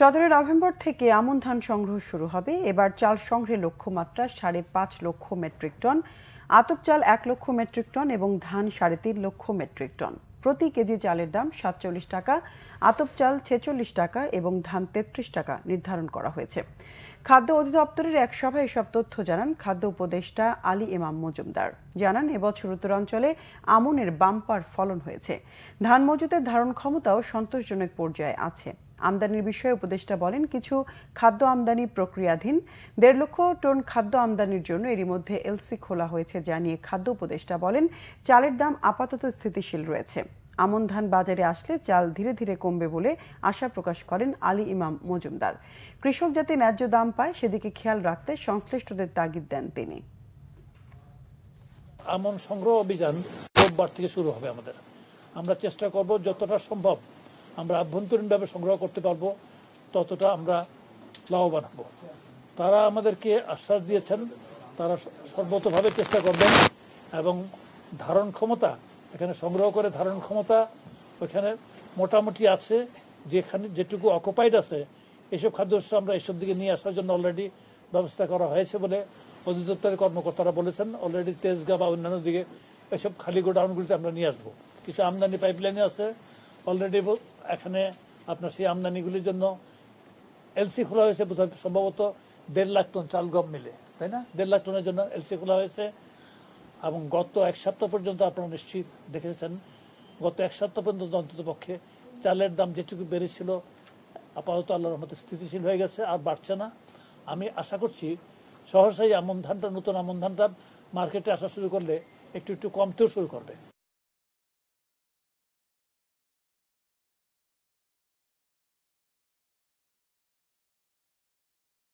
সতেরো নভেম্বর থেকে আমন ধান সংগ্রহ শুরু হবে এবার চাল সংগ্রহের লক্ষ্যমাত্রা সাড়ে পাঁচ লক্ষ মেট্রিক টন আতক চাল এক লক্ষ মেট্রিক টন এবং ধান সাড়ে তিন লক্ষ মেট্রিক টন প্রতি কেজি চালের দাম সাতচল্লিশ টাকা আতপ চাল ছেচল্লিশ টাকা এবং ধান তেত্রিশ টাকা নির্ধারণ করা হয়েছে খাদ্য অধিদপ্তরের এক সভায় এসব তথ্য জানান খাদ্য উপদেষ্টা আলী ইমাম মজুমদার জানান এবছর উত্তরাঞ্চলে আমনের বাম্পার ফলন হয়েছে ধান মজুদের ধারণ ক্ষমতাও সন্তোষজনক পর্যায়ে আছে আমদানির বিষয়ে উপদেষ্টা বলেন কিছু খাদ্য আমদানি প্রক্রিয়াধীন দেড় লক্ষ টন খাদ্য আমদানির জন্য এরই মধ্যে এলসি খোলা হয়েছে জানিয়ে খাদ্য উপদেষ্টা বলেন চালের দাম আপাতত স্থিতিশীল রয়েছে আমন ধান বাজারে আসলে চাল ধীরে ধীরে কমবে বলে আশা প্রকাশ করেন আলী ইমাম মজুমদার কৃষক যাতে ন্যায্য দাম পায় সেদিকে খেয়াল রাখতে সংশ্লিষ্টদের তাগিদ দেন তিনি আমন সংগ্রহ অভিযান রোববার থেকে শুরু হবে আমাদের আমরা চেষ্টা করব যতটা সম্ভব আমরা আভ্যন্তরীণভাবে সংগ্রহ করতে পারবো ততটা আমরা লাভবান হব তারা আমাদেরকে আশ্বাস দিয়েছেন তারা সর্বতভাবে চেষ্টা করবেন এবং ধারণ ক্ষমতা এখানে সংগ্রহ করে ধারণ ক্ষমতা ওখানে মোটামুটি আছে যেখানে যেটুকু অকুপাইড আছে এসব খাদ্যশস্য আমরা এসব দিকে নিয়ে আসার জন্য অলরেডি ব্যবস্থা করা হয়েছে বলে অধিদপ্তরের কর্মকর্তারা বলেছেন অলরেডি তেজগা বা অন্যান্য দিকে এসব খালি গোডাউনগুলিতে আমরা নিয়ে আসবো কিছু আমদানি পাইপলাইনে আছে অলরেডি এখানে আপনার সেই আমদানিগুলির জন্য এলসি খোলা হয়েছে সম্ভবত দেড় লাখ টন চাল গম মিলে তাই না দেড় লাখ টনের জন্য এলসি খোলা হয়েছে এবং গত এক সপ্তাহ পর্যন্ত আপনারা নিশ্চিত দেখেছেন গত এক সপ্তাহ পর্যন্ত অন্ততপক্ষে চালের দাম যেটুকু বেড়েছিল আপাতত আল্লাহর মতো স্থিতিশীল হয়ে গেছে আর বাড়ছে না আমি আশা করছি সহসাই আমন ধানটা নতুন আমন ধানটা মার্কেটে আসা শুরু করলে একটু একটু কমতেও শুরু করবে